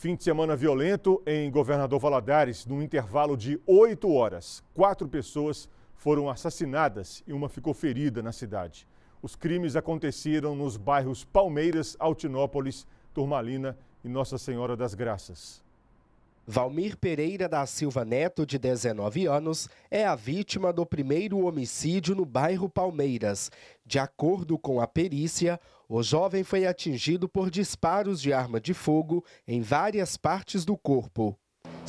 Fim de semana violento em Governador Valadares, num intervalo de oito horas. Quatro pessoas foram assassinadas e uma ficou ferida na cidade. Os crimes aconteceram nos bairros Palmeiras, Altinópolis, Turmalina e Nossa Senhora das Graças. Valmir Pereira da Silva Neto, de 19 anos, é a vítima do primeiro homicídio no bairro Palmeiras. De acordo com a perícia, o jovem foi atingido por disparos de arma de fogo em várias partes do corpo.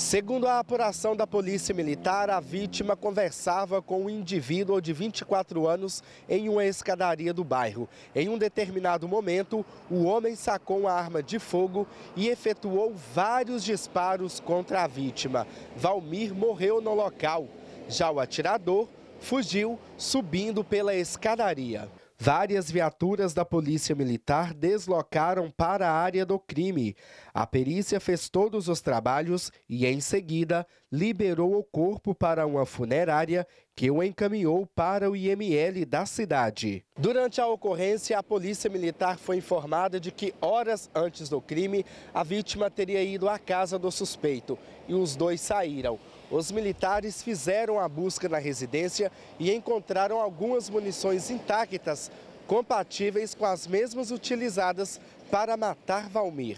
Segundo a apuração da Polícia Militar, a vítima conversava com um indivíduo de 24 anos em uma escadaria do bairro. Em um determinado momento, o homem sacou uma arma de fogo e efetuou vários disparos contra a vítima. Valmir morreu no local. Já o atirador fugiu subindo pela escadaria. Várias viaturas da Polícia Militar deslocaram para a área do crime. A perícia fez todos os trabalhos e, em seguida, liberou o corpo para uma funerária que o encaminhou para o IML da cidade. Durante a ocorrência, a Polícia Militar foi informada de que, horas antes do crime, a vítima teria ido à casa do suspeito e os dois saíram. Os militares fizeram a busca na residência e encontraram algumas munições intactas, compatíveis com as mesmas utilizadas para matar Valmir.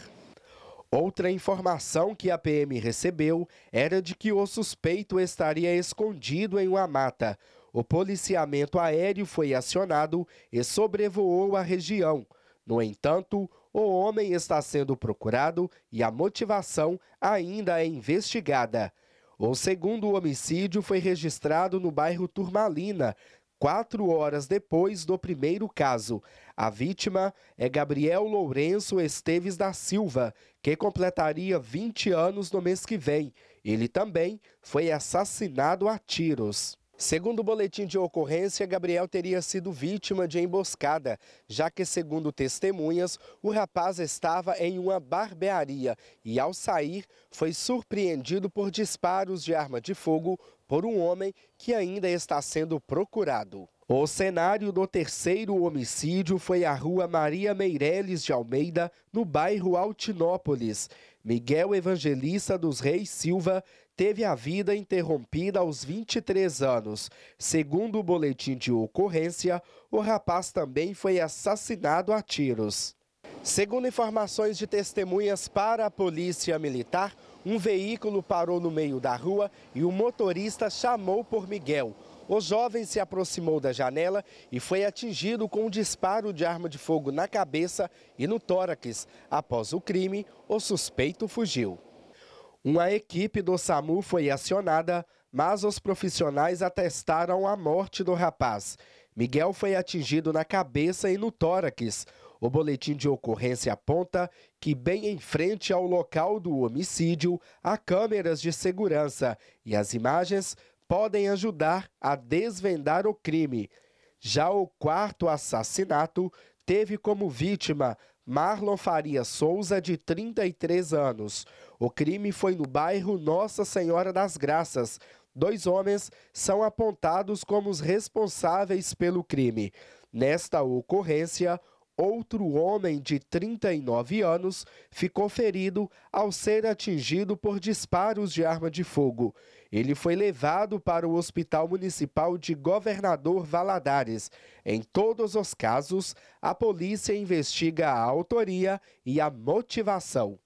Outra informação que a PM recebeu era de que o suspeito estaria escondido em uma mata. O policiamento aéreo foi acionado e sobrevoou a região. No entanto, o homem está sendo procurado e a motivação ainda é investigada. O segundo homicídio foi registrado no bairro Turmalina, quatro horas depois do primeiro caso. A vítima é Gabriel Lourenço Esteves da Silva, que completaria 20 anos no mês que vem. Ele também foi assassinado a tiros. Segundo o boletim de ocorrência, Gabriel teria sido vítima de emboscada, já que, segundo testemunhas, o rapaz estava em uma barbearia e, ao sair, foi surpreendido por disparos de arma de fogo por um homem que ainda está sendo procurado. O cenário do terceiro homicídio foi a rua Maria Meireles de Almeida, no bairro Altinópolis. Miguel Evangelista dos Reis Silva teve a vida interrompida aos 23 anos. Segundo o boletim de ocorrência, o rapaz também foi assassinado a tiros. Segundo informações de testemunhas para a Polícia Militar, um veículo parou no meio da rua e o motorista chamou por Miguel. O jovem se aproximou da janela e foi atingido com um disparo de arma de fogo na cabeça e no tórax. Após o crime, o suspeito fugiu. Uma equipe do SAMU foi acionada, mas os profissionais atestaram a morte do rapaz. Miguel foi atingido na cabeça e no tórax. O boletim de ocorrência aponta que, bem em frente ao local do homicídio, há câmeras de segurança e as imagens podem ajudar a desvendar o crime. Já o quarto assassinato teve como vítima Marlon Faria Souza, de 33 anos. O crime foi no bairro Nossa Senhora das Graças. Dois homens são apontados como os responsáveis pelo crime. Nesta ocorrência, outro homem de 39 anos ficou ferido ao ser atingido por disparos de arma de fogo. Ele foi levado para o Hospital Municipal de Governador Valadares. Em todos os casos, a polícia investiga a autoria e a motivação.